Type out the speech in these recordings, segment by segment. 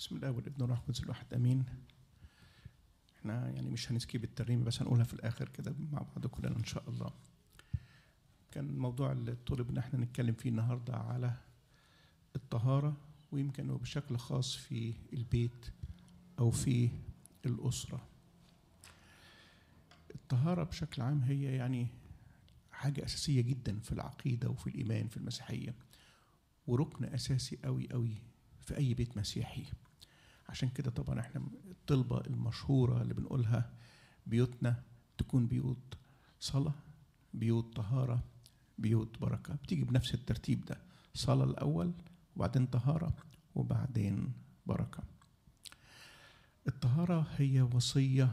بسم الله والابن والروح القدس الواحد امين احنا يعني مش هنسكيب الترنيمه بس هنقولها في الاخر كده مع بعض كلنا ان شاء الله كان موضوع اللي طلب ان احنا نتكلم فيه النهارده على الطهاره ويمكن وبشكل خاص في البيت او في الاسره الطهاره بشكل عام هي يعني حاجه اساسيه جدا في العقيده وفي الايمان في المسيحيه وركن اساسي قوي قوي في اي بيت مسيحي عشان كده طبعا احنا الطلبه المشهوره اللي بنقولها بيوتنا تكون بيوت صلاه بيوت طهاره بيوت بركه بتيجي بنفس الترتيب ده صلاه الاول وبعدين طهاره وبعدين بركه الطهاره هي وصيه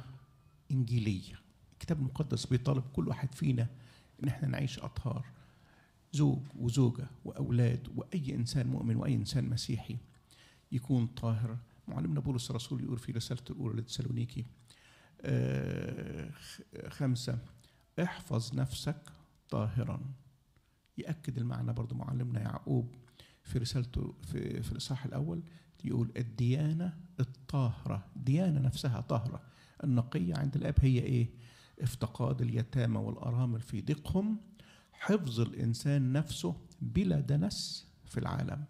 انجيليه الكتاب المقدس بيطالب كل واحد فينا ان احنا نعيش اطهار زوج وزوجه واولاد واي انسان مؤمن واي انسان مسيحي يكون طاهر معلمنا بولس الرسول يقول في رسالته الأولى لتسالونيكي آه، خمسة احفظ نفسك طاهرا يأكد المعنى برضو معلمنا يعقوب في رسالته في, في الإصحاح الأول يقول الديانة الطاهرة ديانة نفسها طاهرة النقية عند الأب هي إيه افتقاد اليتامى والأرامل في ضيقهم حفظ الإنسان نفسه بلا دنس في العالم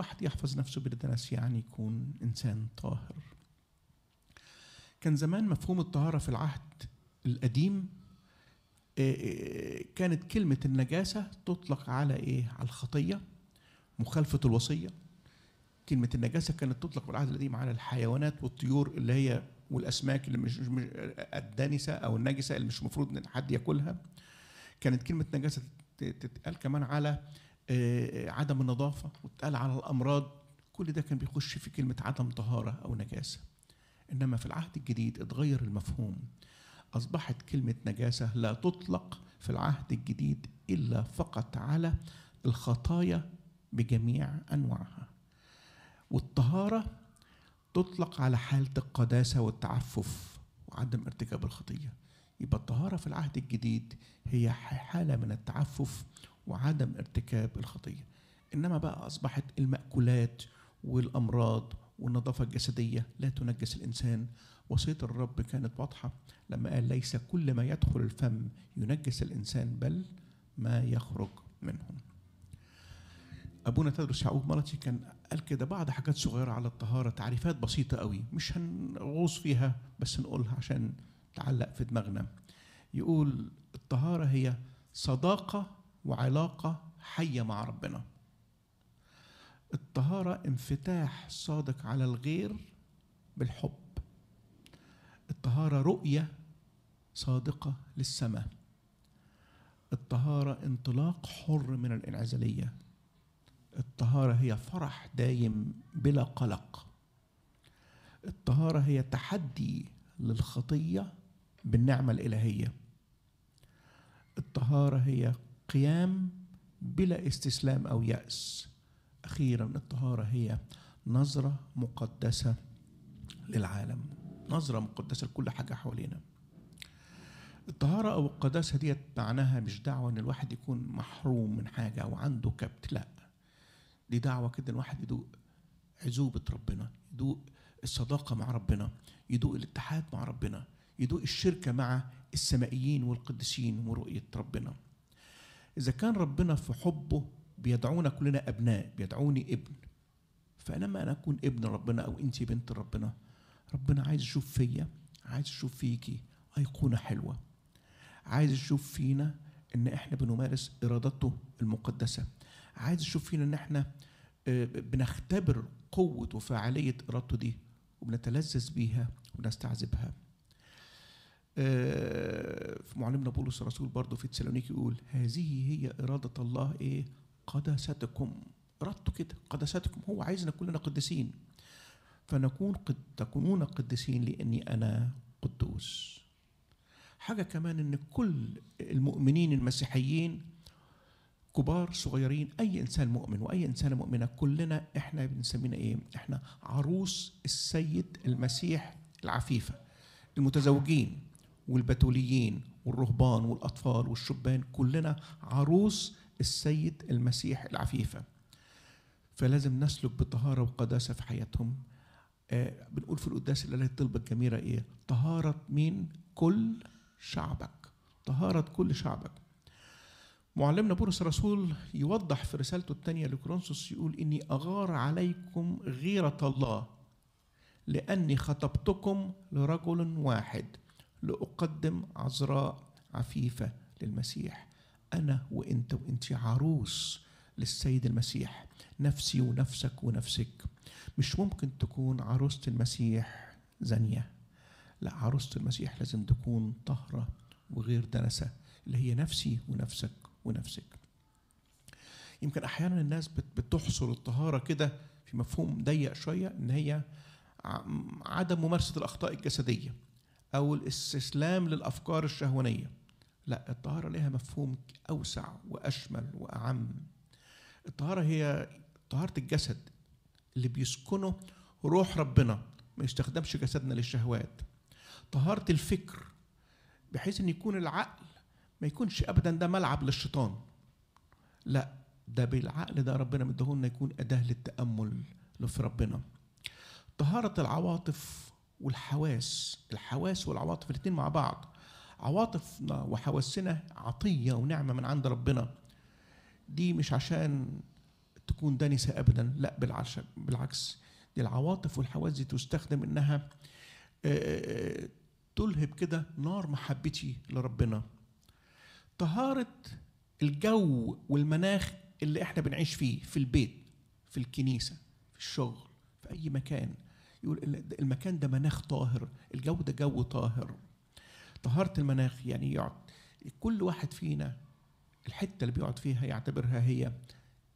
واحد يحفظ نفسه بالدرس يعني يكون إنسان طاهر كان زمان مفهوم الطهارة في العهد القديم آه، آه، كانت كلمة النجاسة تطلق على إيه؟ على الخطية مخالفة الوصية كلمة النجاسة كانت تطلق في العهد القديم على الحيوانات والطيور اللي هي والأسماك اللي مش, الدنسة الدانسة أو النجسة اللي مش المفروض إن حد ياكلها كانت كلمة نجاسة تتقال كمان على آه، عدم النظافه واتقال على الامراض كل ده كان بيخش في كلمه عدم طهاره او نجاسه انما في العهد الجديد اتغير المفهوم اصبحت كلمه نجاسه لا تطلق في العهد الجديد الا فقط على الخطايا بجميع انواعها والطهاره تطلق على حاله القداسه والتعفف وعدم ارتكاب الخطيه يبقى الطهاره في العهد الجديد هي حاله من التعفف وعدم ارتكاب الخطيه انما بقى اصبحت الماكولات والامراض والنظافه الجسديه لا تنجس الانسان وصيه الرب كانت واضحه لما قال ليس كل ما يدخل الفم ينجس الانسان بل ما يخرج منه ابونا تدرس يعقوب مرتي كان قال كده بعض حاجات صغيره على الطهاره تعريفات بسيطه قوي مش هنغوص فيها بس نقولها عشان تعلق في دماغنا يقول الطهاره هي صداقه وعلاقه حيه مع ربنا الطهاره انفتاح صادق على الغير بالحب الطهاره رؤيه صادقه للسماء الطهاره انطلاق حر من الانعزاليه الطهاره هي فرح دايم بلا قلق الطهاره هي تحدي للخطيه بالنعمه الالهيه الطهاره هي قيام بلا استسلام او ياس اخيرا الطهاره هي نظره مقدسه للعالم نظره مقدسه لكل حاجه حوالينا الطهارة أو القداسة ديت معناها مش دعوة إن الواحد يكون محروم من حاجة أو عنده كبت، لأ. دي دعوة كده الواحد يدوق عزوبة ربنا، يدوق الصداقة مع ربنا، يدوق الاتحاد مع ربنا، يدوق الشركة مع السمائيين والقديسين ورؤية ربنا. إذا كان ربنا في حبه بيدعونا كلنا أبناء بيدعوني ابن فلما أنا أكون ابن ربنا أو أنت بنت ربنا ربنا عايز يشوف فيا عايز يشوف فيكي أيقونة حلوة عايز يشوف فينا إن إحنا بنمارس إرادته المقدسة عايز يشوف فينا إن إحنا آه، بنختبر قوة وفاعلية إرادته دي وبنتلذذ بيها وبنستعذبها في آه، معلمنا بولس الرسول برضه في تسالونيكي يقول هذه هي إرادة الله إيه قداستكم إرادته كده قداستكم هو عايزنا كلنا قديسين فنكون قد تكونون قديسين لأني أنا قدوس حاجة كمان إن كل المؤمنين المسيحيين كبار صغيرين أي إنسان مؤمن وأي إنسانة مؤمنة كلنا إحنا بنسمينا إيه؟ إحنا عروس السيد المسيح العفيفة المتزوجين والبتوليين والرهبان والأطفال والشبان كلنا عروس السيد المسيح العفيفة فلازم نسلك بطهارة وقداسة في حياتهم آه بنقول في القداس اللي هي الطلبة الجميلة إيه طهارة من كل شعبك طهارة كل شعبك معلمنا بولس الرسول يوضح في رسالته الثانية لكرونسوس يقول إني أغار عليكم غيرة الله لأني خطبتكم لرجل واحد لأقدم عذراء عفيفة للمسيح أنا وأنت وأنت عروس للسيد المسيح نفسي ونفسك ونفسك مش ممكن تكون عروسة المسيح زانية لا عروسة المسيح لازم تكون طهرة وغير دنسة اللي هي نفسي ونفسك ونفسك يمكن أحيانا الناس بتحصر الطهارة كده في مفهوم ضيق شوية إن هي عدم ممارسة الأخطاء الجسدية أو الاستسلام للأفكار الشهوانية لا الطهارة لها مفهوم أوسع وأشمل وأعم الطهارة هي طهارة الجسد اللي بيسكنه روح ربنا ما يستخدمش جسدنا للشهوات طهارة الفكر بحيث ان يكون العقل ما يكونش ابدا ده ملعب للشيطان لا ده بالعقل ده ربنا مديهولنا يكون اداه للتامل في ربنا طهارة العواطف والحواس الحواس والعواطف الاثنين مع بعض عواطفنا وحواسنا عطية ونعمة من عند ربنا دي مش عشان تكون دنسة أبدا لا بالعكس دي العواطف والحواس دي تستخدم إنها تلهب كده نار محبتي لربنا طهارة الجو والمناخ اللي احنا بنعيش فيه في البيت في الكنيسة في الشغل في أي مكان يقول المكان ده مناخ طاهر الجو ده جو طاهر طهارة المناخ يعني يقعد كل واحد فينا الحتة اللي بيقعد فيها يعتبرها هي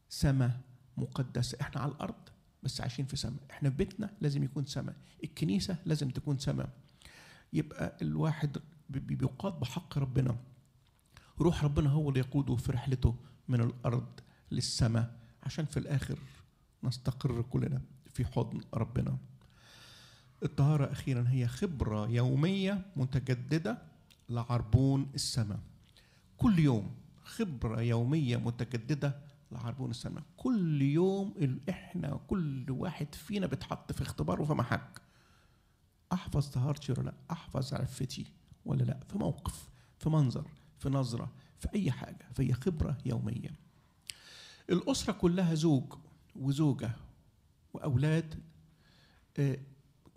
سماء مقدسة احنا على الأرض بس عايشين في سماء احنا في بيتنا لازم يكون سماء الكنيسة لازم تكون سماء يبقى الواحد بيقاد بحق ربنا روح ربنا هو اللي يقوده في رحلته من الأرض للسماء عشان في الآخر نستقر كلنا في حضن ربنا الطهارة أخيرا هي خبرة يومية متجددة لعربون السماء كل يوم خبرة يومية متجددة لعربون السماء كل يوم إحنا كل واحد فينا بيتحط في اختبار وفي محك أحفظ طهارتي ولا لأ أحفظ عفتي ولا لأ في موقف في منظر في نظرة في أي حاجة فهي خبرة يومية الأسرة كلها زوج وزوجة وأولاد آه،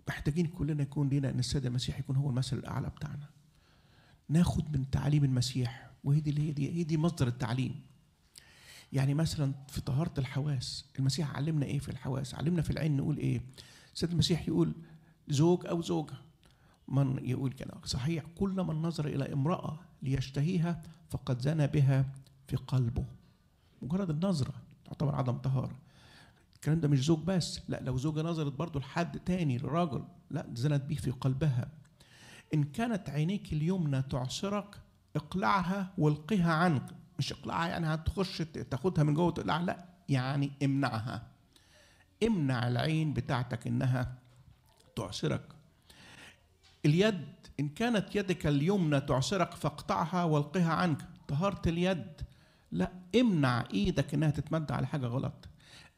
محتاجين كلنا يكون لينا ان السيد المسيح يكون هو المثل الاعلى بتاعنا ناخد من تعاليم المسيح وهي دي هي دي هي دي مصدر التعليم يعني مثلا في طهاره الحواس المسيح علمنا ايه في الحواس علمنا في العين نقول ايه السيد المسيح يقول زوج او زوجه من يقول كده صحيح كل من نظر الى امراه ليشتهيها فقد زنى بها في قلبه مجرد النظره تعتبر عدم طهاره الكلام ده مش زوج بس لا لو زوجة نظرت برضو لحد تاني لراجل لا زنت به في قلبها إن كانت عينيك اليمنى تعصرك اقلعها والقها عنك مش اقلعها يعني هتخش تاخدها من جوه وتقلعها لا يعني امنعها امنع العين بتاعتك انها تعصرك اليد ان كانت يدك اليمنى تعصرك فاقطعها والقها عنك طهارة اليد لا امنع ايدك انها تتمد على حاجة غلط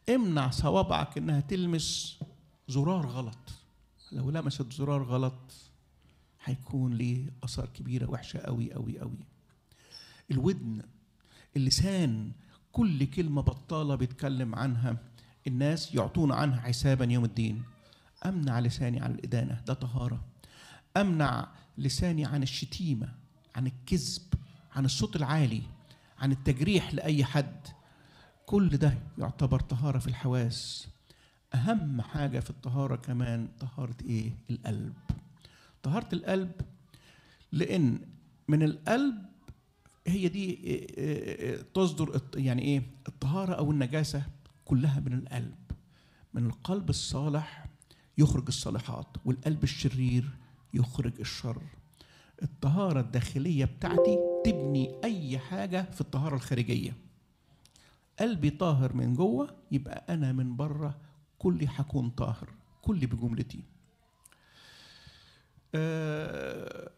امنع صوابعك انها تلمس زرار غلط لو لمست زرار غلط هيكون ليه اثار كبيره وحشه قوي قوي قوي الودن اللسان كل كلمه بطاله بيتكلم عنها الناس يعطون عنها حسابا يوم الدين امنع لساني عن الادانه ده طهاره امنع لساني عن الشتيمه عن الكذب عن الصوت العالي عن التجريح لاي حد كل ده يعتبر طهارة في الحواس أهم حاجة في الطهارة كمان طهارة إيه؟ القلب طهارة القلب لأن من القلب هي دي تصدر يعني إيه الطهارة أو النجاسة كلها من القلب من القلب الصالح يخرج الصالحات والقلب الشرير يخرج الشر الطهارة الداخلية بتاعتي تبني أي حاجة في الطهارة الخارجية قلبي طاهر من جوه يبقى أنا من بره كلي حكون طاهر كلي بجملتي آه،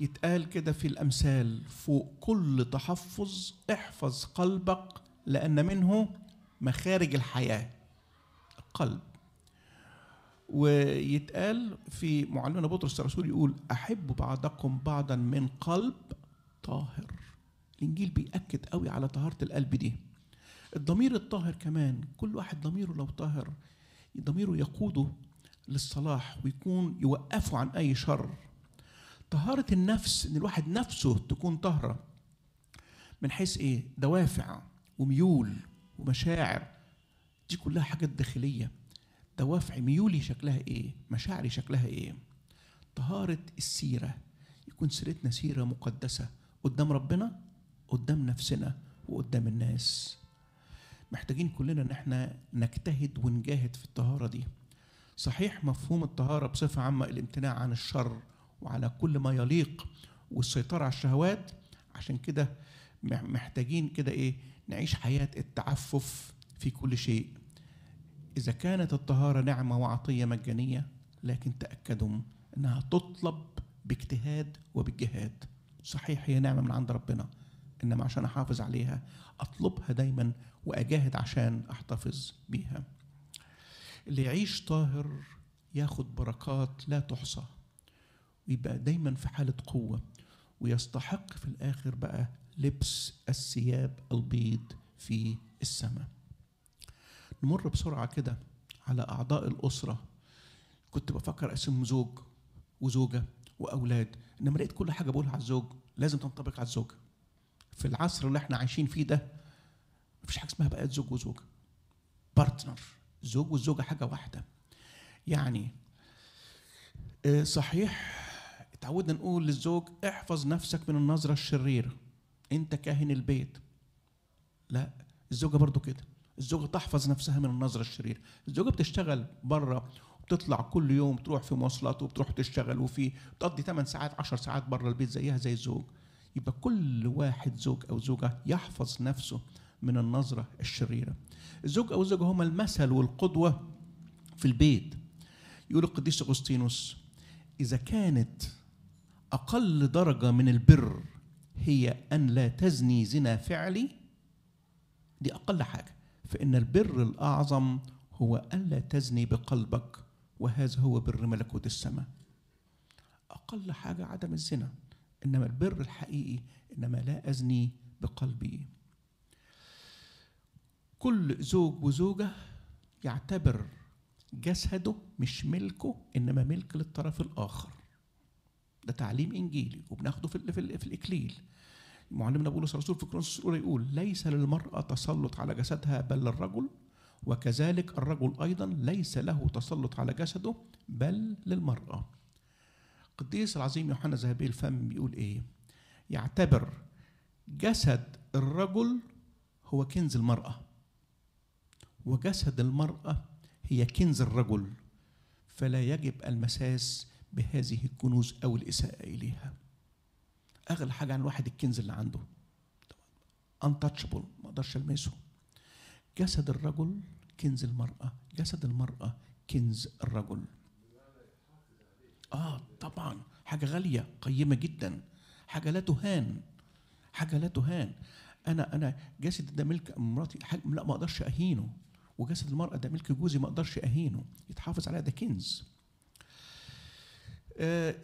يتقال كده في الأمثال فوق كل تحفظ احفظ قلبك لأن منه مخارج الحياة القلب ويتقال في معلمنا بطرس الرسول يقول أحب بعضكم بعضا من قلب طاهر الانجيل بياكد قوي على طهاره القلب دي الضمير الطاهر كمان كل واحد ضميره لو طاهر ضميره يقوده للصلاح ويكون يوقفه عن اي شر طهاره النفس ان الواحد نفسه تكون طاهره من حيث ايه دوافع وميول ومشاعر دي كلها حاجات داخليه دوافع ميولي شكلها ايه مشاعري شكلها ايه طهاره السيره يكون سيرتنا سيره مقدسه قدام ربنا قدام نفسنا وقدام الناس محتاجين كلنا ان احنا نجتهد ونجاهد في الطهاره دي صحيح مفهوم الطهاره بصفه عامه الامتناع عن الشر وعلى كل ما يليق والسيطره على الشهوات عشان كده محتاجين كده ايه نعيش حياه التعفف في كل شيء اذا كانت الطهاره نعمه وعطيه مجانيه لكن تاكدوا انها تطلب باجتهاد وبالجهاد صحيح هي نعمه من عند ربنا إنما عشان أحافظ عليها أطلبها دايما وأجاهد عشان أحتفظ بيها اللي يعيش طاهر ياخد بركات لا تحصى ويبقى دايما في حالة قوة ويستحق في الآخر بقى لبس الثياب البيض في السماء نمر بسرعة كده على أعضاء الأسرة كنت بفكر أسم زوج وزوجة وأولاد إنما لقيت كل حاجة بقولها على الزوج لازم تنطبق على الزوجة في العصر اللي احنا عايشين فيه ده مفيش حاجه اسمها بقى زوج وزوجه بارتنر زوج والزوجه حاجه واحده يعني آه، صحيح اتعودنا نقول للزوج احفظ نفسك من النظره الشريره انت كاهن البيت لا الزوجه برضو كده الزوجه تحفظ نفسها من النظره الشريره الزوجه بتشتغل بره بتطلع كل يوم تروح في مواصلات وبتروح تشتغل وفي بتقضي 8 ساعات 10 ساعات بره البيت زيها زي الزوج يبقى كل واحد زوج أو زوجة يحفظ نفسه من النظرة الشريرة الزوج أو الزوجة هما المثل والقدوة في البيت يقول القديس أغسطينوس إذا كانت أقل درجة من البر هي أن لا تزني زنا فعلي دي أقل حاجة فإن البر الأعظم هو ألا تزني بقلبك وهذا هو بر ملكوت السماء أقل حاجة عدم الزنا إنما البر الحقيقي إنما لا أزني بقلبي كل زوج وزوجة يعتبر جسده مش ملكه إنما ملك للطرف الآخر ده تعليم إنجيلي وبناخده في, في, في الإكليل معلمنا بولس الرسول في كورنثوس الأولى يقول ليس للمرأة تسلط على جسدها بل للرجل وكذلك الرجل أيضا ليس له تسلط على جسده بل للمرأة القديس العظيم يوحنا ذهبي الفم بيقول ايه يعتبر جسد الرجل هو كنز المرأة وجسد المرأة هي كنز الرجل فلا يجب المساس بهذه الكنوز أو الإساءة إليها أغلى حاجة عن الواحد الكنز اللي عنده untouchable ما أقدرش ألمسه جسد الرجل كنز المرأة جسد المرأة كنز الرجل اه طبعا حاجه غاليه قيمه جدا حاجه لا تهان حاجه لا تهان انا انا جسد ده ملك مراتي لا ما اقدرش اهينه وجسد المراه ده ملك جوزي ما اقدرش اهينه يتحافظ عليها ده كنز آه،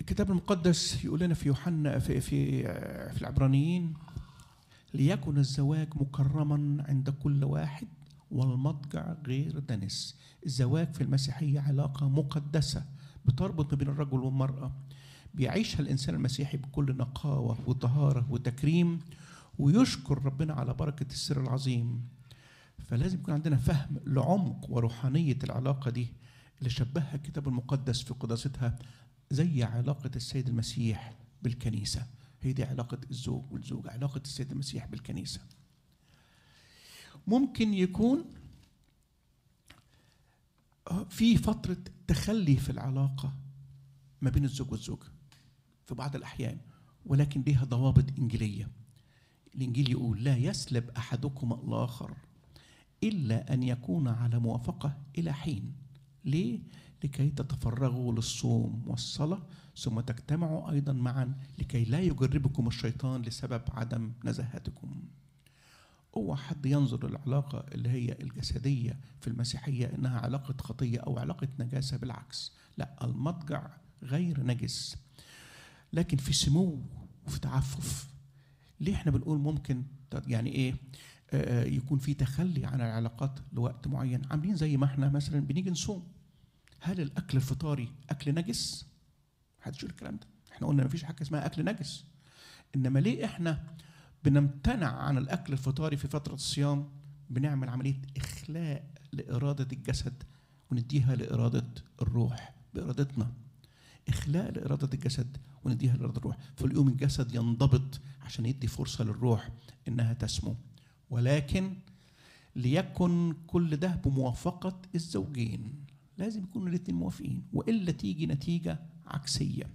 الكتاب المقدس يقول لنا في يوحنا في في آه، في العبرانيين ليكن الزواج مكرما عند كل واحد والمضجع غير دنس الزواج في المسيحية علاقة مقدسة بتربط ما بين الرجل والمرأة بيعيشها الإنسان المسيحي بكل نقاوة وطهارة وتكريم ويشكر ربنا على بركة السر العظيم فلازم يكون عندنا فهم لعمق وروحانية العلاقة دي اللي شبهها الكتاب المقدس في قداستها زي علاقة السيد المسيح بالكنيسة هي دي علاقة الزوج والزوجة علاقة السيد المسيح بالكنيسة ممكن يكون في فترة تخلي في العلاقة ما بين الزوج والزوجة في بعض الأحيان ولكن ليها ضوابط إنجيلية الإنجيل يقول لا يسلب أحدكم الآخر إلا أن يكون على موافقة إلى حين ليه؟ لكي تتفرغوا للصوم والصلاة ثم تجتمعوا أيضا معا لكي لا يجربكم الشيطان لسبب عدم نزاهتكم اوعى حد ينظر للعلاقه اللي هي الجسديه في المسيحيه انها علاقه خطيه او علاقه نجاسه بالعكس لا المضجع غير نجس لكن في سمو وفي تعفف ليه احنا بنقول ممكن يعني ايه يكون في تخلي عن العلاقات لوقت معين عاملين زي ما احنا مثلا بنيجي نصوم هل الاكل الفطاري اكل نجس حد يقول الكلام ده احنا قلنا مفيش حاجه اسمها اكل نجس انما ليه احنا بنمتنع عن الأكل الفطاري في فترة الصيام بنعمل عملية إخلاء لإرادة الجسد ونديها لإرادة الروح بإرادتنا إخلاء لإرادة الجسد ونديها لإرادة الروح فاليوم الجسد ينضبط عشان يدي فرصة للروح إنها تسمو ولكن ليكن كل ده بموافقة الزوجين لازم يكونوا الاثنين موافقين وإلا تيجي نتيجة عكسية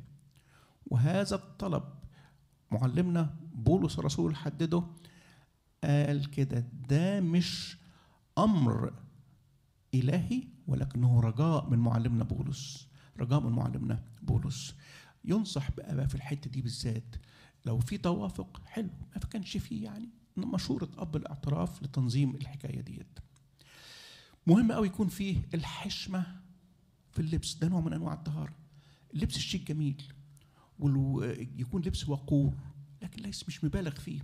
وهذا الطلب معلمنا بولس الرسول حدده قال كده ده مش امر الهي ولكنه رجاء من معلمنا بولس رجاء من معلمنا بولس ينصح بقى في الحته دي بالذات لو في توافق حلو ما كانش فيه يعني مشورة أب الاعتراف لتنظيم الحكاية ديت مهم قوي يكون فيه الحشمة في اللبس ده نوع من أنواع الطهارة اللبس الشيك جميل ويكون لبس وقور لكن ليس مش مبالغ فيه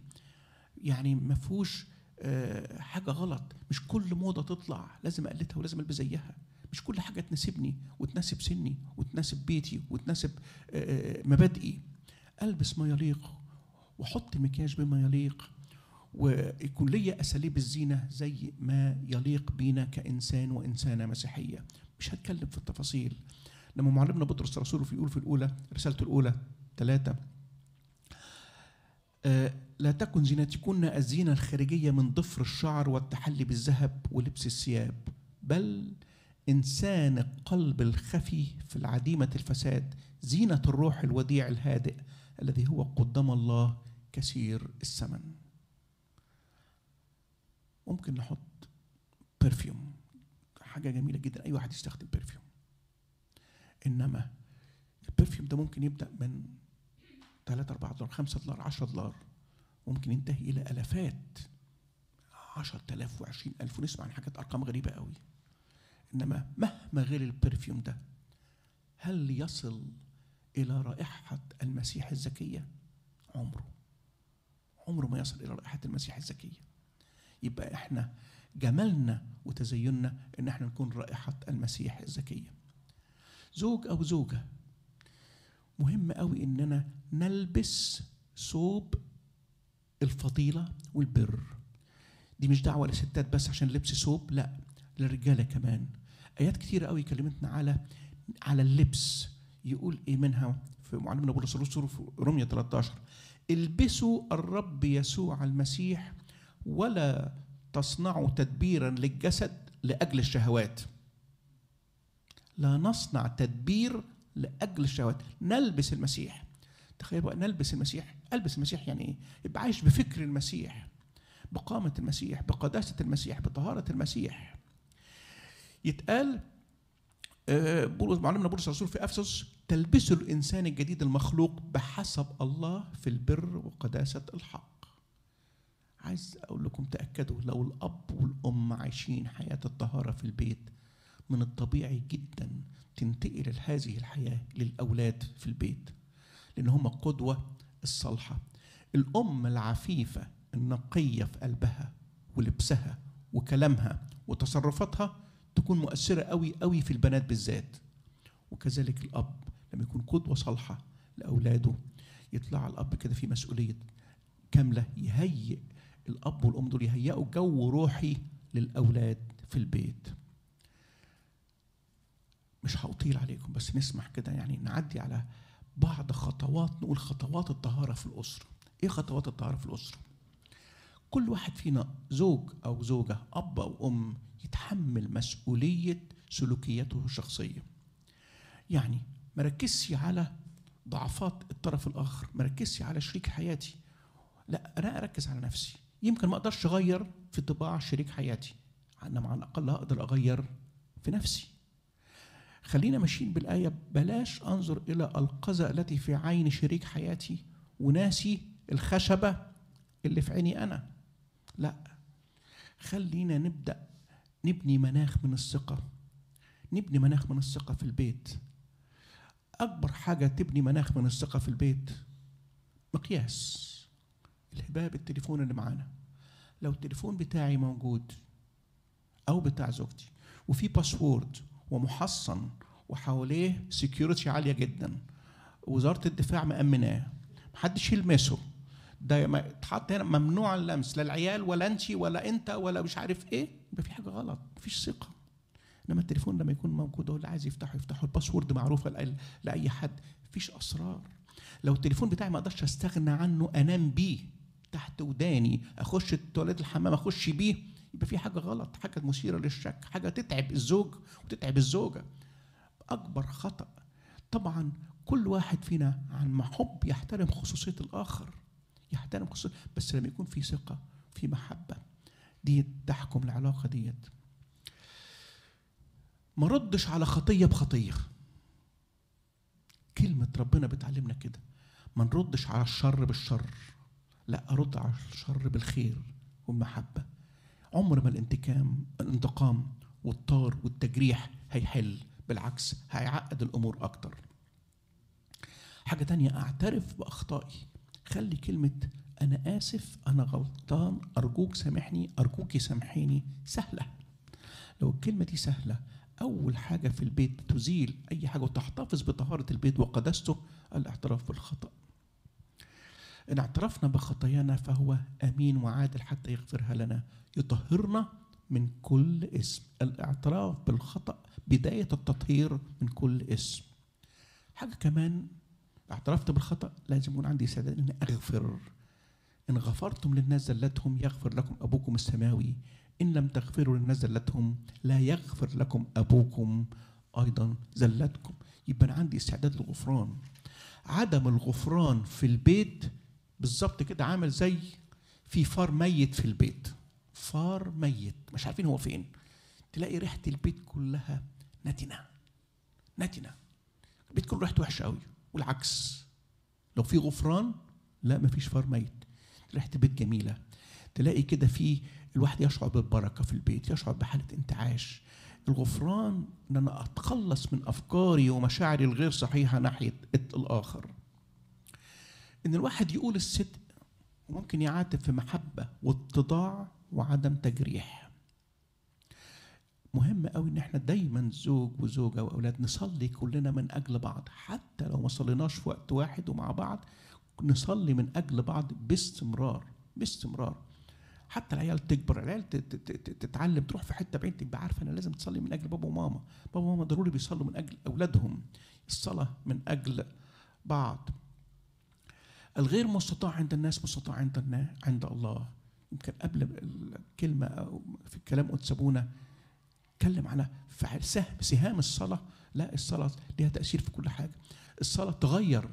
يعني ما فيهوش آه، حاجه غلط مش كل موضه تطلع لازم اقلدها ولازم البس زيها مش كل حاجه تناسبني وتناسب سني وتناسب بيتي وتناسب آه، آه، مبادئي البس ما يليق واحط مكياج بما يليق ويكون ليا اساليب الزينه زي ما يليق بينا كانسان وانسانه مسيحيه مش هتكلم في التفاصيل لما معلمنا بطرس رسوله في يقول في الاولى رسالته الاولى ثلاثة آه لا تكن زينتكن الزينة الخارجية من ضفر الشعر والتحلي بالذهب ولبس الثياب بل إنسان القلب الخفي في العديمة الفساد زينة الروح الوديع الهادئ الذي هو قدام الله كثير الثمن ممكن نحط برفيوم حاجة جميلة جدا أي واحد يستخدم برفيوم انما البرفيوم ده ممكن يبدا من 3 4 دولار 5 دولار 10 دولار وممكن ينتهي الى الافات 10000 و20000 ونسمع عن حاجات ارقام غريبه قوي انما مهما غير البرفيوم ده هل يصل الى رائحه المسيح الزكيه عمره عمره ما يصل الى رائحه المسيح الزكيه يبقى احنا جمالنا وتزيننا ان احنا نكون رائحه المسيح الزكيه زوج أو زوجة مهم قوي إننا نلبس ثوب الفضيلة والبر دي مش دعوة لستات بس عشان لبس ثوب لا للرجالة كمان آيات كتيرة قوي كلمتنا على على اللبس يقول إيه منها في معلمنا بولس الرسول في رمية 13 البسوا الرب يسوع المسيح ولا تصنعوا تدبيرا للجسد لأجل الشهوات لا نصنع تدبير لاجل الشهوات نلبس المسيح تخيل بقى نلبس المسيح البس المسيح يعني ايه يبقى عايش بفكر المسيح بقامه المسيح بقداسه المسيح بطهاره المسيح يتقال آه، بولس معلمنا بولس الرسول في افسس تلبسوا الانسان الجديد المخلوق بحسب الله في البر وقداسه الحق. عايز اقول لكم تاكدوا لو الاب والام عايشين حياه الطهاره في البيت من الطبيعي جدا تنتقل هذه الحياة للأولاد في البيت لأن هم القدوة الصالحة الأم العفيفة النقية في قلبها ولبسها وكلامها وتصرفاتها تكون مؤثرة قوي قوي في البنات بالذات وكذلك الأب لما يكون قدوة صالحة لأولاده يطلع الأب كده في مسؤولية كاملة يهيئ الأب والأم دول يهيئوا جو روحي للأولاد في البيت مش هطيل عليكم بس نسمح كده يعني نعدي على بعض خطوات نقول خطوات الطهارة في الأسرة إيه خطوات الطهارة في الأسرة كل واحد فينا زوج أو زوجة أب أو أم يتحمل مسؤولية سلوكياته الشخصية يعني مركزش على ضعفات الطرف الآخر مركزش على شريك حياتي لا أنا أركز على نفسي يمكن ما أقدرش أغير في طباع شريك حياتي أنا على الأقل أقدر أغير في نفسي خلينا ماشيين بالآية بلاش أنظر إلى القذى التي في عين شريك حياتي وناسي الخشبة اللي في عيني أنا لا خلينا نبدأ نبني مناخ من الثقة نبني مناخ من الثقة في البيت أكبر حاجة تبني مناخ من الثقة في البيت مقياس الهباب التليفون اللي معانا لو التليفون بتاعي موجود أو بتاع زوجتي وفي باسورد ومحصن وحواليه سيكيورتي عاليه جدا وزاره الدفاع مامناه محدش يلمسه ده اتحط هنا ممنوع اللمس لا العيال ولا انت ولا انت ولا مش عارف ايه يبقى في حاجه غلط مفيش ثقه انما التليفون لما يكون موجود هو اللي عايز يفتحه يفتحه الباسورد معروفه لاي حد مفيش اسرار لو التليفون بتاعي ما اقدرش استغنى عنه انام بيه تحت وداني اخش التواليت الحمام اخش بيه يبقى في حاجه غلط حاجه مثيره للشك حاجه تتعب الزوج وتتعب الزوجه اكبر خطا طبعا كل واحد فينا عن حب يحترم خصوصيه الاخر يحترم خصوصيه بس لما يكون في ثقه في محبه دي تحكم العلاقه ديت ما ردش على خطيه بخطيه كلمه ربنا بتعلمنا كده ما نردش على الشر بالشر لا ارد على الشر بالخير والمحبه عمر ما الانتقام الانتقام والطار والتجريح هيحل بالعكس هيعقد الامور اكتر حاجه تانية اعترف باخطائي خلي كلمه انا اسف انا غلطان ارجوك سامحني ارجوك سامحيني سهله لو الكلمه دي سهله اول حاجه في البيت تزيل اي حاجه وتحتفظ بطهاره البيت وقدسته الاعتراف بالخطأ إن اعترفنا بخطايانا فهو أمين وعادل حتى يغفرها لنا يطهرنا من كل اسم الاعتراف بالخطأ بداية التطهير من كل اسم حاجة كمان اعترفت بالخطأ لازم يكون عندي استعداد إن أغفر إن غفرتم للناس زلتهم يغفر لكم أبوكم السماوي إن لم تغفروا للناس زلتهم لا يغفر لكم أبوكم أيضا زلتكم يبقى أنا عندي استعداد للغفران عدم الغفران في البيت بالظبط كده عامل زي في فار ميت في البيت فار ميت مش عارفين هو فين تلاقي ريحه البيت كلها نتنه نتنه البيت كله ريحته وحشه قوي والعكس لو في غفران لا مفيش فار ميت ريحه البيت جميله تلاقي كده في الواحد يشعر بالبركه في البيت يشعر بحاله انتعاش الغفران ان انا اتخلص من افكاري ومشاعري الغير صحيحه ناحيه الاخر ان الواحد يقول الصدق وممكن يعاتب في محبه واتضاع وعدم تجريح مهم قوي ان احنا دايما زوج وزوجه واولاد نصلي كلنا من اجل بعض حتى لو ما صليناش في وقت واحد ومع بعض نصلي من اجل بعض باستمرار باستمرار حتى العيال تكبر العيال تتعلم تروح في حته بعيد تبقى عارفه انا لازم تصلي من اجل بابا وماما بابا وماما ضروري بيصلوا من اجل اولادهم الصلاه من اجل بعض الغير مستطاع عند الناس مستطاع عند عند الله يمكن قبل الكلمة أو في الكلام أتسابونا اتكلم على فعل سهم سهام الصلاة لا الصلاة ليها تأثير في كل حاجة الصلاة تغير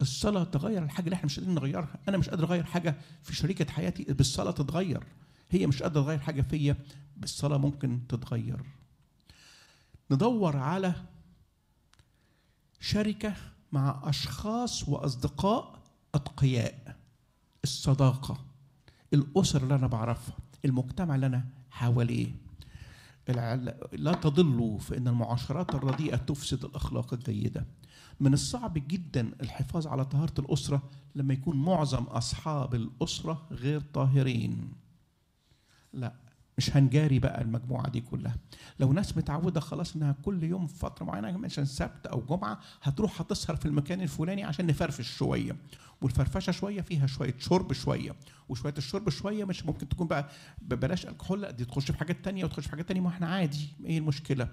الصلاة تغير الحاجة اللي احنا مش قادرين نغيرها أنا مش قادر أغير حاجة في شريكة حياتي بالصلاة تتغير هي مش قادرة تغير حاجة فيا بالصلاة ممكن تتغير ندور على شركة مع أشخاص وأصدقاء الأتقياء الصداقة الأسر اللي أنا بعرفها المجتمع اللي أنا حواليه لا تضلوا فإن المعاشرات الرديئة تفسد الأخلاق الجيدة من الصعب جدا الحفاظ على طهارة الأسرة لما يكون معظم أصحاب الأسرة غير طاهرين لا مش هنجاري بقى المجموعه دي كلها لو ناس متعوده خلاص انها كل يوم فتره معينه مثلا سبت او جمعه هتروح هتسهر في المكان الفلاني عشان نفرفش شويه والفرفشه شويه فيها شويه شرب شويه وشويه الشرب شويه مش ممكن تكون بقى ببلاش الكحول لا دي تخش في حاجات تانية وتخش في حاجات تانية ما احنا عادي ايه المشكله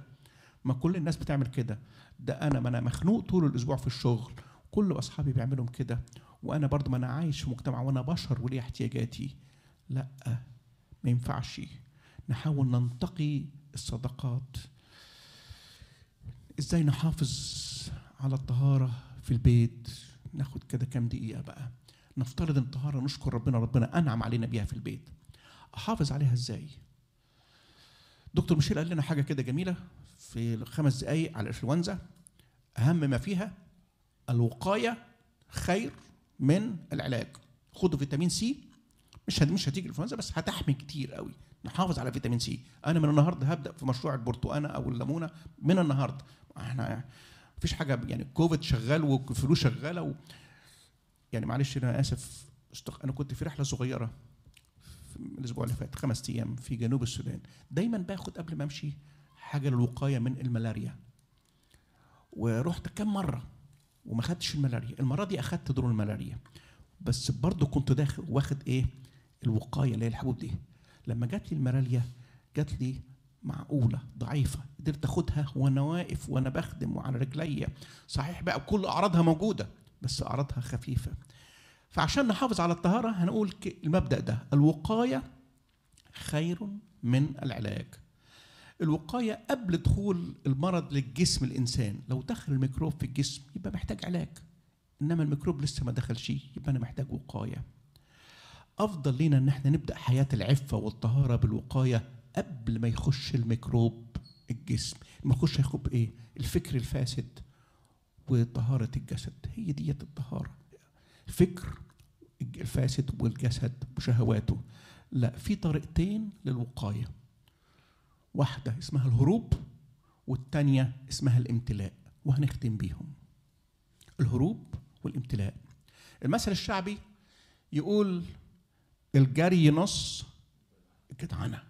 ما كل الناس بتعمل كده ده انا ما انا مخنوق طول الاسبوع في الشغل كل اصحابي بيعملهم كده وانا برضو ما انا عايش في مجتمع وانا بشر وليه احتياجاتي لا ما ينفعش نحاول ننتقي الصدقات ازاي نحافظ على الطهاره في البيت ناخد كده كام دقيقه بقى نفترض ان الطهاره نشكر ربنا ربنا انعم علينا بيها في البيت احافظ عليها ازاي دكتور مشير قال لنا حاجه كده جميله في الخمس دقائق على الانفلونزا اهم ما فيها الوقايه خير من العلاج خدوا فيتامين سي مش مش هتيجي الانفلونزا بس هتحمي كتير قوي نحافظ على فيتامين سي انا من النهارده هبدا في مشروع البرتقانه او الليمونه من النهارده احنا مفيش حاجه يعني كوفيد شغال والفلوس شغاله و... يعني معلش انا اسف انا كنت في رحله صغيره الاسبوع اللي فات خمس ايام في جنوب السودان دايما باخد قبل ما امشي حاجه للوقايه من الملاريا ورحت كم مره وما خدتش الملاريا المره دي اخدت دور الملاريا بس برضه كنت داخل واخد ايه الوقايه اللي هي الحبوب دي لما جات لي الملاريا جات لي معقوله ضعيفه قدرت اخدها وانا واقف وانا بخدم وعلى رجليا صحيح بقى كل اعراضها موجوده بس اعراضها خفيفه فعشان نحافظ على الطهاره هنقول المبدا ده الوقايه خير من العلاج الوقايه قبل دخول المرض للجسم الانسان لو دخل الميكروب في الجسم يبقى محتاج علاج انما الميكروب لسه ما دخلش يبقى انا محتاج وقايه افضل لينا ان احنا نبدا حياه العفه والطهاره بالوقايه قبل ما يخش الميكروب الجسم ما يخش هيخب ايه الفكر الفاسد وطهاره الجسد هي ديت الطهاره الفكر الفاسد والجسد وشهواته لا في طريقتين للوقايه واحده اسمها الهروب والتانية اسمها الامتلاء وهنختم بيهم الهروب والامتلاء المثل الشعبي يقول الجري نص الجدعنه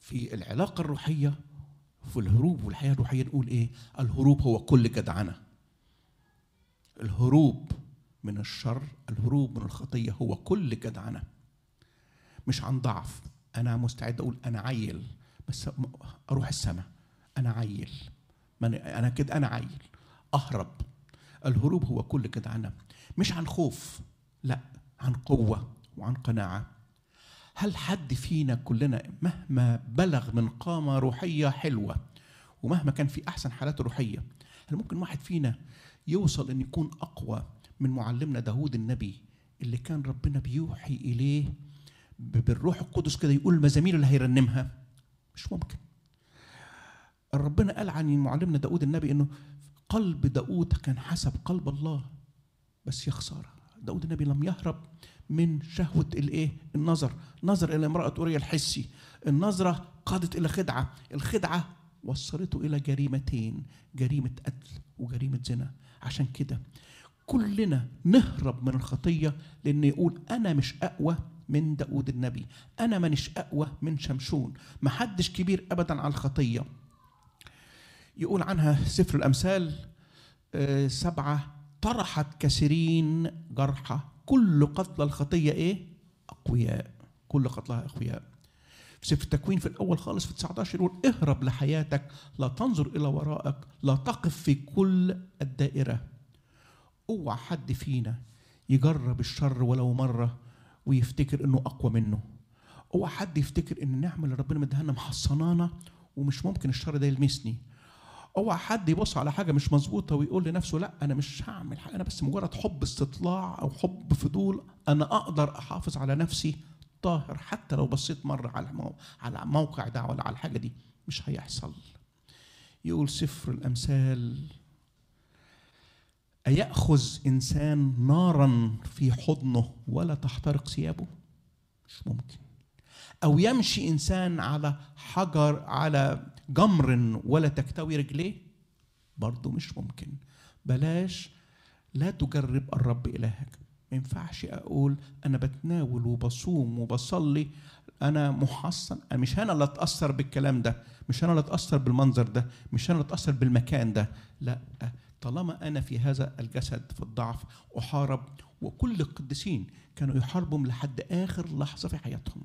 في العلاقه الروحيه في الهروب والحياه الروحيه نقول ايه الهروب هو كل جدعنه الهروب من الشر الهروب من الخطيه هو كل جدعنه مش عن ضعف انا مستعد اقول انا عيل بس اروح السماء انا عيل انا كده انا عيل اهرب الهروب هو كل جدعنه مش عن خوف لا عن قوة وعن قناعة هل حد فينا كلنا مهما بلغ من قامة روحية حلوة ومهما كان في أحسن حالات روحية هل ممكن واحد فينا يوصل أن يكون أقوى من معلمنا داود النبي اللي كان ربنا بيوحي إليه بالروح القدس كده يقول مزامير اللي هيرنمها مش ممكن ربنا قال عن معلمنا داود النبي انه قلب داود كان حسب قلب الله بس يا خساره داود النبي لم يهرب من شهوة الايه؟ النظر، نظر إلى امرأة أوريا الحسي، النظرة قادت إلى خدعة، الخدعة وصلته إلى جريمتين، جريمة قتل وجريمة زنا، عشان كده كلنا نهرب من الخطية لأن يقول أنا مش أقوى من داود النبي أنا مانيش أقوى من شمشون محدش كبير أبدا على الخطية يقول عنها سفر الأمثال آه، سبعة طرحت كثيرين جرحى كل قتلى الخطيه ايه؟ اقوياء كل قتلها اقوياء في سفر التكوين في الاول خالص في 19 يقول اهرب لحياتك لا تنظر الى ورائك لا تقف في كل الدائره اوعى حد فينا يجرب الشر ولو مره ويفتكر انه اقوى منه اوعى حد يفتكر ان النعمه اللي ربنا مديها لنا محصنانا ومش ممكن الشر ده يلمسني اوعى حد يبص على حاجه مش مظبوطه ويقول لنفسه لا انا مش هعمل حاجه انا بس مجرد حب استطلاع او حب فضول انا اقدر احافظ على نفسي طاهر حتى لو بصيت مره على على موقع ده ولا على الحاجه دي مش هيحصل يقول سفر الامثال أيأخذ إنسان نارا في حضنه ولا تحترق ثيابه؟ مش ممكن أو يمشي إنسان على حجر على جمر ولا تكتوي رجليه برضه مش ممكن بلاش لا تجرب الرب إلهك ما ينفعش أقول أنا بتناول وبصوم وبصلي أنا محصن مش أنا اللي أتأثر بالكلام ده مش أنا اللي أتأثر بالمنظر ده مش أنا اللي أتأثر بالمكان ده لا طالما أنا في هذا الجسد في الضعف أحارب وكل القديسين كانوا يحاربهم لحد آخر لحظة في حياتهم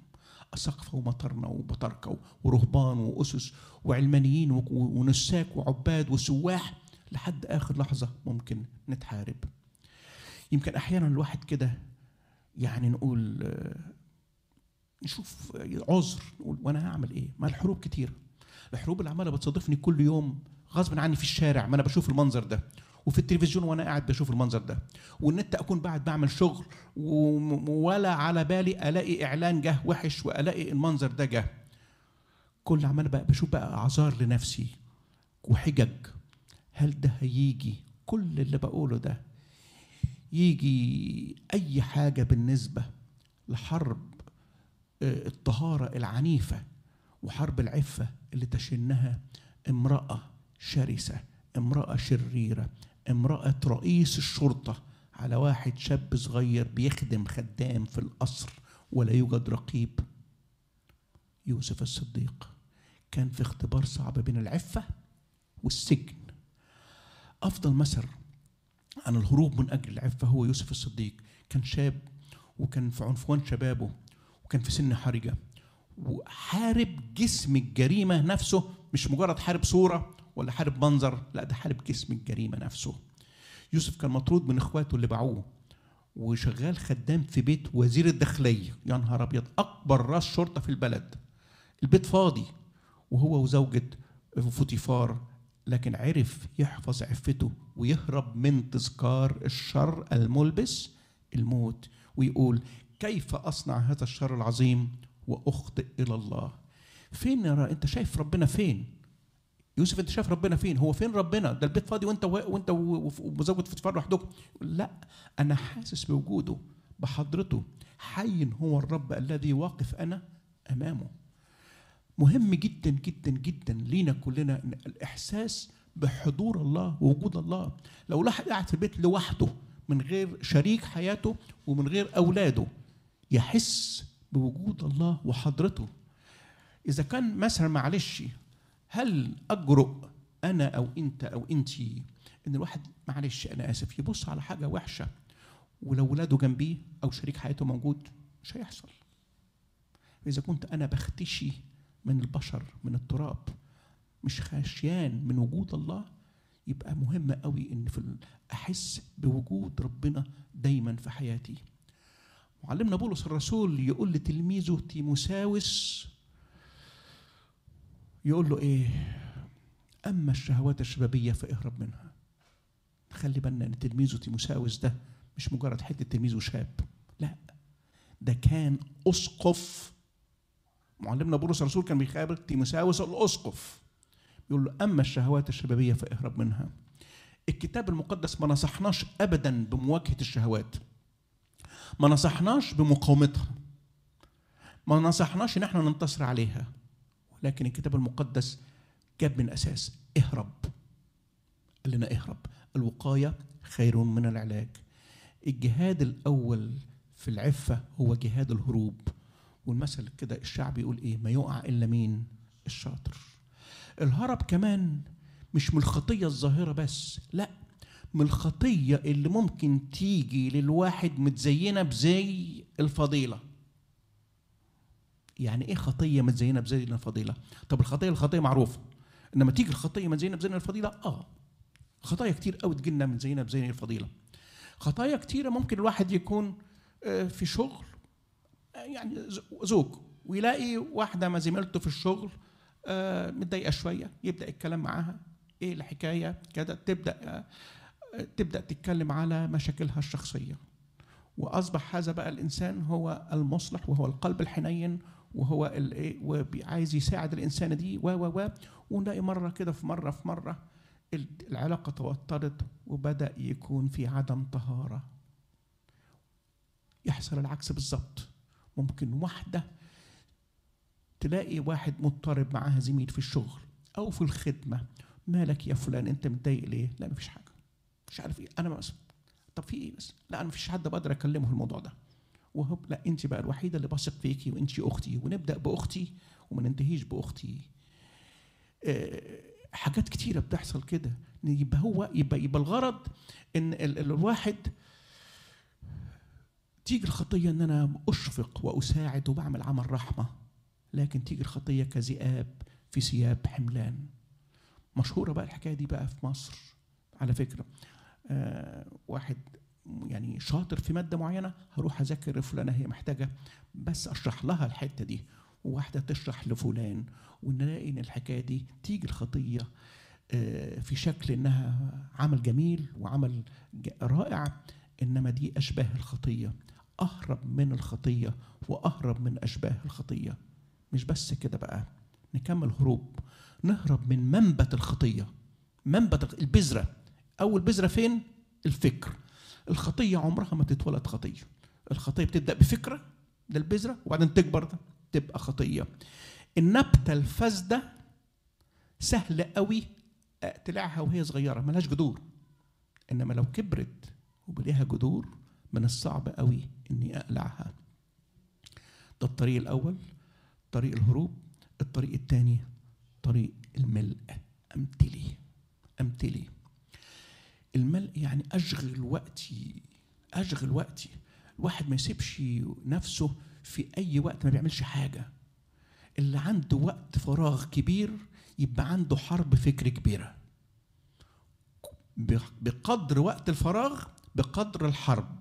سقفة ومطرنا وبطركة ورهبان وأسس وعلمانيين ونساك وعباد وسواح لحد آخر لحظة ممكن نتحارب يمكن أحيانا الواحد كده يعني نقول آه، نشوف عذر نقول وأنا هعمل إيه ما الحروب كتير الحروب اللي عمالة بتصادفني كل يوم غصب عني في الشارع ما أنا بشوف المنظر ده وفي التلفزيون وانا قاعد بشوف المنظر ده والنت اكون قاعد بعمل شغل ولا على بالي الاقي اعلان جه وحش والاقي المنظر ده جه كل عمال بقى بشوف بقى اعذار لنفسي وحجج هل ده هيجي كل اللي بقوله ده يجي اي حاجه بالنسبه لحرب آه، الطهاره العنيفه وحرب العفه اللي تشنها امراه شرسه امرأة شريرة امرأة رئيس الشرطة على واحد شاب صغير بيخدم خدام في القصر ولا يوجد رقيب يوسف الصديق كان في اختبار صعب بين العفة والسجن أفضل مثل عن الهروب من أجل العفة هو يوسف الصديق كان شاب وكان في عنفوان شبابه وكان في سن حرجة وحارب جسم الجريمة نفسه مش مجرد حارب صورة ولا حارب منظر لا ده حارب جسم الجريمه نفسه يوسف كان مطرود من اخواته اللي باعوه وشغال خدام في بيت وزير الداخليه يا نهار ابيض اكبر راس شرطه في البلد البيت فاضي وهو وزوجة فوتيفار لكن عرف يحفظ عفته ويهرب من تذكار الشر الملبس الموت ويقول كيف أصنع هذا الشر العظيم وأخطئ إلى الله فين يا انت شايف ربنا فين يوسف انت شايف ربنا فين هو فين ربنا ده البيت فاضي وانت وانت ومزود فطفار لوحدك لا انا حاسس بوجوده بحضرته حي هو الرب الذي واقف انا امامه مهم جدا جدا جدا لينا كلنا الاحساس بحضور الله ووجود الله لو لاحظ قاعد في البيت لوحده من غير شريك حياته ومن غير اولاده يحس بوجود الله وحضرته اذا كان مثلا معلش هل اجرؤ انا او انت او انت ان الواحد معلش انا اسف يبص على حاجه وحشه ولو ولاده جنبيه او شريك حياته موجود مش هيحصل اذا كنت انا بختشي من البشر من التراب مش خاشيان من وجود الله يبقى مهم قوي ان في احس بوجود ربنا دايما في حياتي معلمنا بولس الرسول يقول لتلميذه تيموساوس يقول له ايه اما الشهوات الشبابيه فاهرب منها خلي بالنا ان تلميذه تيموساوس ده مش مجرد حته تلميذ وشاب لا ده كان اسقف معلمنا بولس الرسول كان بيخابر تيموساوس الاسقف بيقول له اما الشهوات الشبابيه فاهرب منها الكتاب المقدس ما نصحناش ابدا بمواجهه الشهوات ما نصحناش بمقاومتها ما نصحناش ان احنا ننتصر عليها لكن الكتاب المقدس جاب من أساس اهرب قال لنا اهرب الوقاية خير من العلاج الجهاد الأول في العفة هو جهاد الهروب والمثل كده الشعب يقول إيه ما يقع إلا مين الشاطر الهرب كمان مش من الخطية الظاهرة بس لا من الخطية اللي ممكن تيجي للواحد متزينة بزي الفضيلة يعني ايه خطيه متزينه بزينه الفضيله طب الخطيه الخطيه معروفه انما تيجي الخطيه متزينه بزينه الفضيله اه خطايا كتير قوي تجينا زينه بزينه الفضيله خطايا كتيره ممكن الواحد يكون آه، في شغل يعني زوج ويلاقي واحده ما زميلته في الشغل آه، متضايقه شويه يبدا الكلام معاها ايه الحكايه كده تبدا آه، تبدا تتكلم على مشاكلها الشخصيه واصبح هذا بقى الانسان هو المصلح وهو القلب الحنين وهو إيه، وعايز يساعد الانسانه دي و و و ونلاقي مره كده في مره في مره العلاقه توترت وبدا يكون في عدم طهاره يحصل العكس بالظبط ممكن واحده تلاقي واحد مضطرب معاها زميل في الشغل او في الخدمه مالك يا فلان انت متضايق ليه لا مفيش حاجه مش عارف ايه انا مثلا طب في ايه بس لا انا مفيش حد بقدر اكلمه في الموضوع ده وهوب لا انت بقى الوحيده اللي بثق فيكي وانت اختي ونبدا باختي وما ننتهيش باختي آه، حاجات كتيره بتحصل كده يبقى هو يبقى يبقى الغرض ان الواحد تيجي الخطيه ان انا اشفق واساعد وبعمل عمل رحمه لكن تيجي الخطيه كذئاب في ثياب حملان مشهوره بقى الحكايه دي بقى في مصر على فكره آه واحد يعني شاطر في ماده معينه هروح اذاكر لفلانه هي محتاجه بس اشرح لها الحته دي وواحده تشرح لفلان ونلاقي ان الحكايه دي تيجي الخطيه آه، في شكل انها عمل جميل وعمل رائع انما دي اشباه الخطيه اهرب من الخطيه واهرب من اشباه الخطيه مش بس كده بقى نكمل هروب نهرب من منبت الخطيه منبت البذره اول بذره فين الفكر الخطيه عمرها ما تتولد خطيه الخطيه بتبدا بفكره ده البذره وبعدين تكبر ده تبقى خطيه النبته الفاسده سهلة قوي اقتلعها وهي صغيره ملهاش جذور انما لو كبرت وبليها جذور من الصعب قوي اني اقلعها ده الطريق الاول طريق الهروب الطريق الثاني طريق الملء امتلي امتلي الملء يعني أشغل وقتي أشغل وقتي الواحد ما يسيبش نفسه في أي وقت ما بيعملش حاجة اللي عنده وقت فراغ كبير يبقى عنده حرب فكر كبيرة بقدر وقت الفراغ بقدر الحرب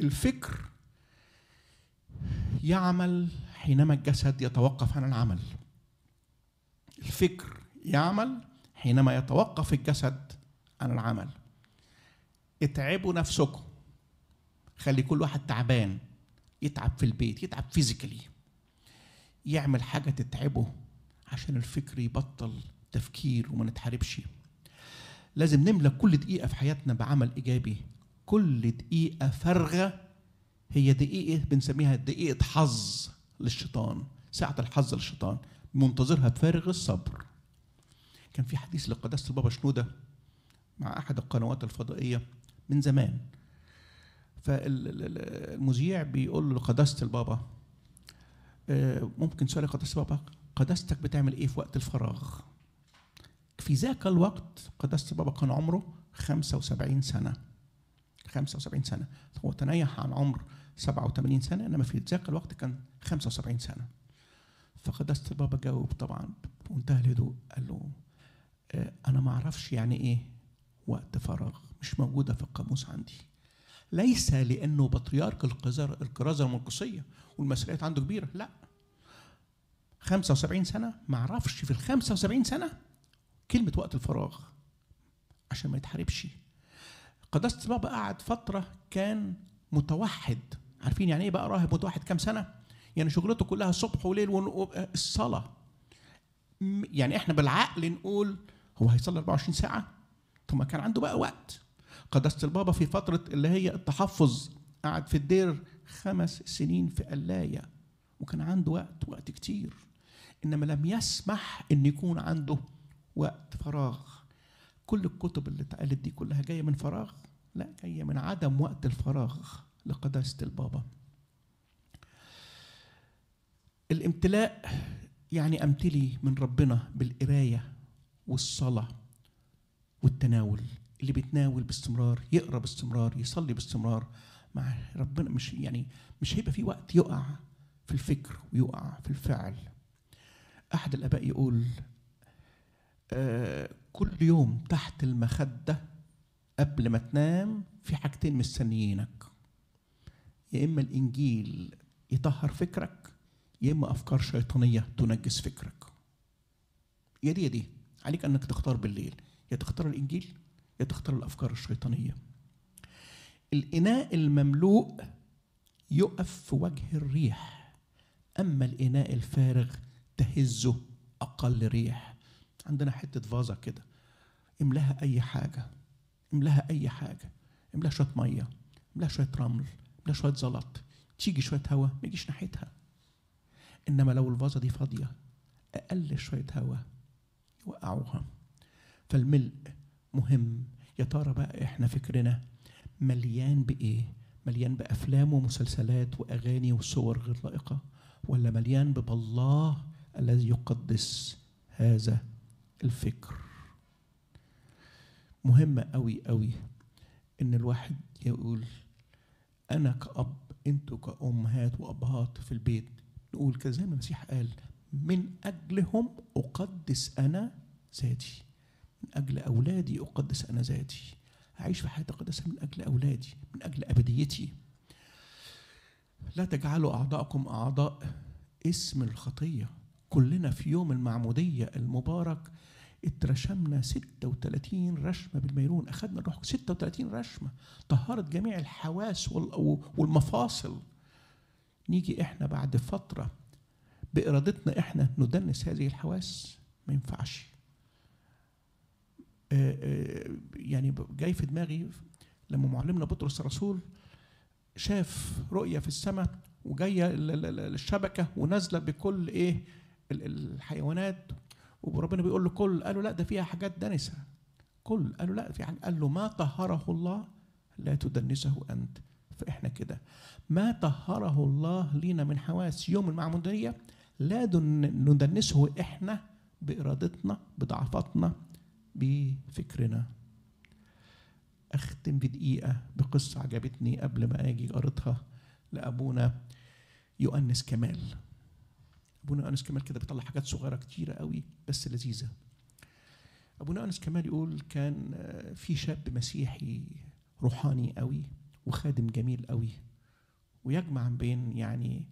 الفكر يعمل حينما الجسد يتوقف عن العمل الفكر يعمل حينما يتوقف الجسد عن العمل اتعبوا نفسكم خلي كل واحد تعبان يتعب في البيت يتعب فيزيكالي يعمل حاجة تتعبه عشان الفكر يبطل تفكير وما نتحاربش لازم نملى كل دقيقة في حياتنا بعمل إيجابي كل دقيقة فارغة هي دقيقة بنسميها دقيقة حظ للشيطان ساعة الحظ للشيطان منتظرها بفارغ الصبر كان في حديث لقداسة البابا شنودة مع احد القنوات الفضائيه من زمان فالمذيع بيقول له قداسه البابا آه، ممكن سؤال قداسه البابا قداستك بتعمل ايه في وقت الفراغ في ذاك الوقت قداسه البابا كان عمره 75 سنه 75 سنه هو تنيح عن عمر 87 سنه انما في ذاك الوقت كان 75 سنه فقدست البابا جاوب طبعا بمنتهى الهدوء قال له آه، انا ما اعرفش يعني ايه وقت فراغ مش موجوده في القاموس عندي ليس لانه بطريرك الكرازه المرقسيه والمسؤوليات عنده كبيره لا 75 سنه ما اعرفش في ال 75 سنه كلمه وقت الفراغ عشان ما يتحاربش قداسه بابا قعد فتره كان متوحد عارفين يعني ايه بقى راهب متوحد كام سنه يعني شغلته كلها صبح وليل الصلاه يعني احنا بالعقل نقول هو هيصلي 24 ساعه ثم كان عنده بقى وقت قداسة البابا في فترة اللي هي التحفظ قعد في الدير خمس سنين في قلاية وكان عنده وقت وقت كتير إنما لم يسمح إن يكون عنده وقت فراغ كل الكتب اللي اتقالت دي كلها جاية من فراغ لا جاية من عدم وقت الفراغ لقداسة البابا الامتلاء يعني امتلي من ربنا بالقرايه والصلاه والتناول اللي بيتناول باستمرار يقرا باستمرار يصلي باستمرار مع ربنا مش يعني مش هيبقى في وقت يقع في الفكر ويقع في الفعل احد الاباء يقول آه كل يوم تحت المخده قبل ما تنام في حاجتين مستنيينك يا اما الانجيل يطهر فكرك يا اما افكار شيطانيه تنجس فكرك يا دي يا دي عليك انك تختار بالليل يا تختار الانجيل يا تختار الافكار الشيطانيه الاناء المملوء يقف في وجه الريح اما الاناء الفارغ تهزه اقل ريح عندنا حته فازه كده املاها اي حاجه املاها اي حاجه املاها شويه ميه املاها شويه رمل املاها شويه زلط تيجي شويه هواء ما يجيش ناحيتها انما لو الفازه دي فاضيه اقل شويه هواء يوقعوها فالملء مهم يا ترى بقى احنا فكرنا مليان بايه مليان بافلام ومسلسلات واغاني وصور غير لائقه ولا مليان ببالله الذي يقدس هذا الفكر مهمة قوي قوي إن الواحد يقول أنا كأب أنتوا كأمهات وأبهات في البيت نقول زي ما المسيح قال من أجلهم أقدس أنا ذاتي من أجل أولادي أقدس أنا ذاتي أعيش في حياة قدسة من أجل أولادي من أجل أبديتي لا تجعلوا أعضاءكم أعضاء اسم الخطية كلنا في يوم المعمودية المبارك اترشمنا 36 رشمة بالميرون أخذنا الروح 36 رشمة طهرت جميع الحواس والمفاصل نيجي إحنا بعد فترة بإرادتنا إحنا ندنس هذه الحواس ما ينفعش آه، آه، يعني جاي في دماغي لما معلمنا بطرس الرسول شاف رؤية في السماء وجاية الشبكة ونازلة بكل إيه الحيوانات وربنا بيقول له كل قالوا لا ده فيها حاجات دنسة كل قالوا لا في قال له ما طهره الله لا تدنسه أنت فإحنا كده ما طهره الله لينا من حواس يوم المعمودية لا ندنسه إحنا بإرادتنا بضعفاتنا بفكرنا أختم بدقيقة بقصة عجبتني قبل ما أجي قريتها لأبونا يؤنس كمال أبونا يؤنس كمال كده بيطلع حاجات صغيرة كتيرة قوي بس لذيذة أبونا يؤنس كمال يقول كان آه، في شاب مسيحي روحاني قوي وخادم جميل قوي ويجمع بين يعني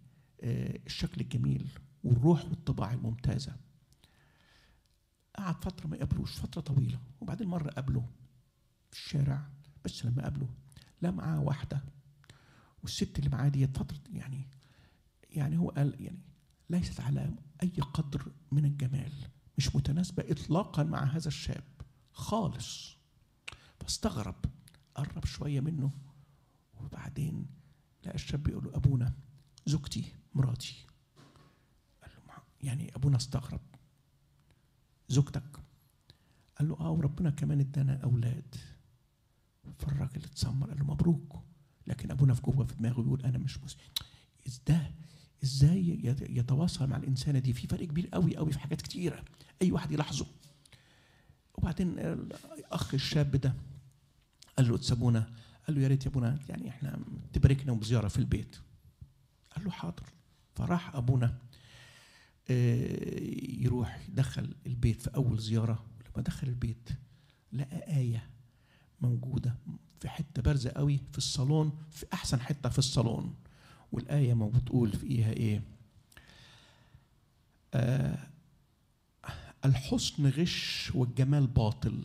آه، الشكل الجميل والروح والطباع الممتازه قعد فترة ما يقابلوش فترة طويلة وبعدين مرة قابله في الشارع بس لما قابله لمعة واحدة والست اللي معاه ديت فترة يعني يعني هو قال يعني ليست على أي قدر من الجمال مش متناسبة إطلاقا مع هذا الشاب خالص فاستغرب قرب شوية منه وبعدين لقى الشاب بيقول له أبونا زوجتي مراتي قال له يعني أبونا استغرب زوجتك قال له اه وربنا كمان ادانا اولاد فالراجل اتسمر قال له مبروك لكن ابونا في جوه في دماغه بيقول انا مش مسلم ده ازاي يتواصل مع الانسانه دي في فرق كبير قوي قوي في حاجات كتيره اي واحد يلاحظه وبعدين الاخ الشاب ده قال له تسابونا قال له يا ريت يا ابونا يعني احنا تباركنا وبزياره في البيت قال له حاضر فراح ابونا آه، يروح دخل البيت في أول زيارة لما دخل البيت لقى آية موجودة في حتة بارزة قوي في الصالون في أحسن حتة في الصالون والآية ما بتقول فيها إيه آه الحسن غش والجمال باطل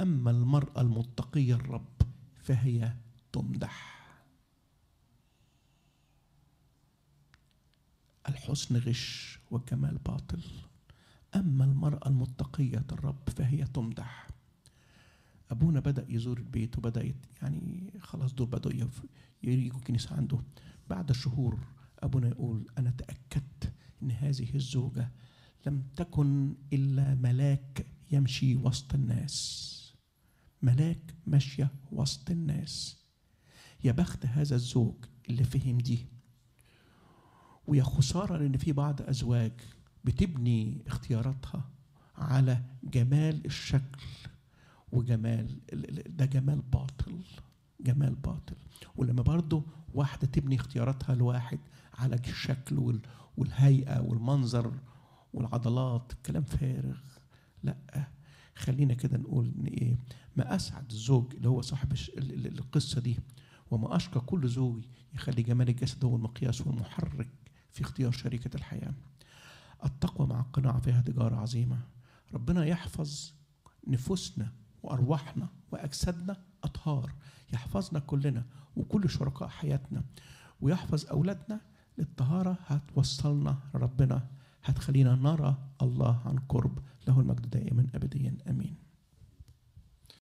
أما المرأة المتقية الرب فهي تمدح الحسن غش والجمال باطل أما المرأة المتقية الرب فهي تمدح أبونا بدأ يزور البيت وبدأ يعني خلاص دول بدأوا يجوا الكنيسة عنده بعد شهور أبونا يقول أنا تأكدت أن هذه الزوجة لم تكن إلا ملاك يمشي وسط الناس ملاك ماشية وسط الناس يا بخت هذا الزوج اللي فهم دي ويا خساره لان في بعض ازواج بتبني اختياراتها على جمال الشكل وجمال ده جمال باطل جمال باطل ولما برضه واحدة تبني اختياراتها لواحد على الشكل والهيئة والمنظر والعضلات كلام فارغ لا خلينا كده نقول ان ايه ما اسعد الزوج اللي هو صاحب القصه دي وما اشقى كل زوج يخلي جمال الجسد هو المقياس والمحرك في اختيار شريكة الحياة التقوى مع القناعة فيها تجارة عظيمة ربنا يحفظ نفوسنا وأرواحنا وأجسادنا أطهار يحفظنا كلنا وكل شركاء حياتنا ويحفظ أولادنا للطهارة هتوصلنا لربنا هتخلينا نرى الله عن قرب له المجد دائما أبديا أمين